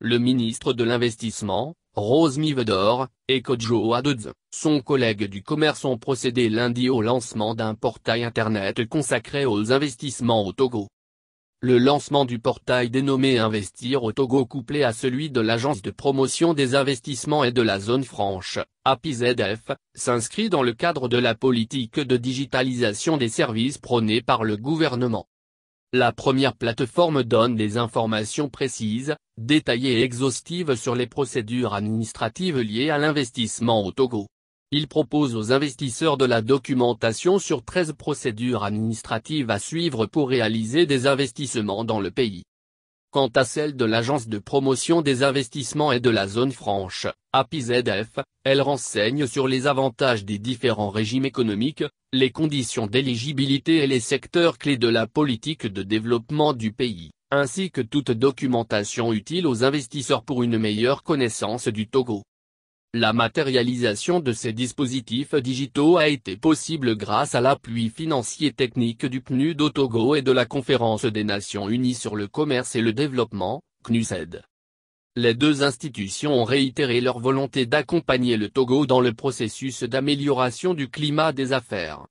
Le ministre de l'Investissement, Rose Mivedor, et Kojo Adodze, son collègue du commerce ont procédé lundi au lancement d'un portail Internet consacré aux investissements au Togo. Le lancement du portail dénommé Investir au Togo couplé à celui de l'Agence de promotion des investissements et de la zone franche, APIZF, s'inscrit dans le cadre de la politique de digitalisation des services prônée par le gouvernement. La première plateforme donne des informations précises, détaillées et exhaustives sur les procédures administratives liées à l'investissement au Togo. Il propose aux investisseurs de la documentation sur 13 procédures administratives à suivre pour réaliser des investissements dans le pays quant à celle de l'Agence de promotion des investissements et de la zone franche, APIZF, elle renseigne sur les avantages des différents régimes économiques, les conditions d'éligibilité et les secteurs clés de la politique de développement du pays, ainsi que toute documentation utile aux investisseurs pour une meilleure connaissance du Togo. La matérialisation de ces dispositifs digitaux a été possible grâce à l'appui financier technique du PNUD au Togo et de la Conférence des Nations Unies sur le commerce et le développement, CNUSED. Les deux institutions ont réitéré leur volonté d'accompagner le Togo dans le processus d'amélioration du climat des affaires.